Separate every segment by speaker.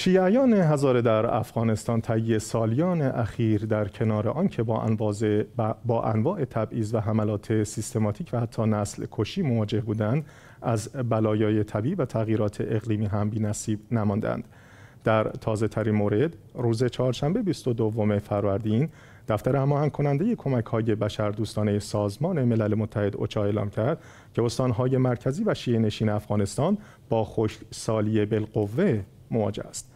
Speaker 1: شیعیان هزاره در افغانستان طی سالیان اخیر در کنار آنکه با با انواع تبعیض و حملات سیستماتیک و حتی نسل کشی مواجه بودند از بلایای طبیعی و تغییرات اقلیمی هم بی‌نصیب نماندند در تازه مورد روز چهارشنبه 22 فروردین دفتر هماهنگ کننده کمک های بشر دوستانه سازمان ملل متحد اوچا اعلام کرد که استانهای مرکزی و شیعه نشین افغانستان با خوش سالی بالقوه مواجه است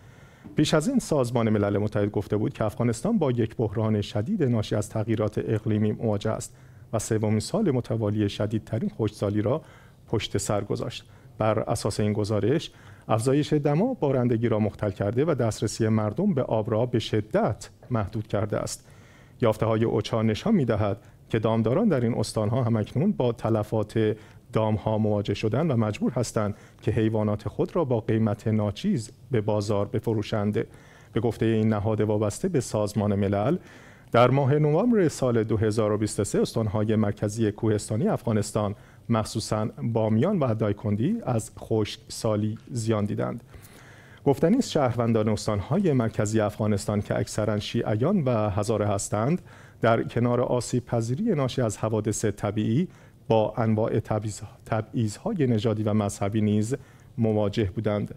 Speaker 1: پیش از این سازمان ملل متحد گفته بود که افغانستان با یک بحران شدید ناشی از تغییرات اقلیمی مواجه است و سومین سال متوالی شدیدترین خشکسالی را پشت سر گذاشت بر اساس این گزارش افزایش دما بارندگی را مختل کرده و دسترسی مردم به آب را به شدت محدود کرده است یافته های اوچا نشان می که دامداران در این استان ها همکنون با تلفات دام ها مواجه شدند و مجبور هستند که حیوانات خود را با قیمت ناچیز به بازار بفروشند به گفته این نهاد وابسته به سازمان ملل در ماه نوامبر سال 2023 استانهای مرکزی کوهستانی افغانستان مخصوصا بامیان و دایکندی از خشک سالی زیان دیدند گفتنی است شهروندان استانهای مرکزی افغانستان که اکثرا شیعیان و هزاره هستند در کنار آسیب پذیری ناشی از حوادث طبیعی با انواع های نژادی و مذهبی نیز مواجه بودند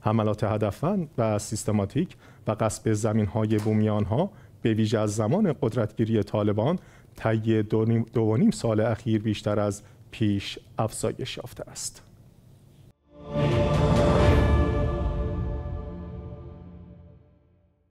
Speaker 1: حملات هدفمند و سیستماتیک و قصب زمین‌های بومیان ها به ویژه از زمان قدرتگیری طالبان طی دو نیم سال اخیر بیشتر از پیش افزایش یافته است.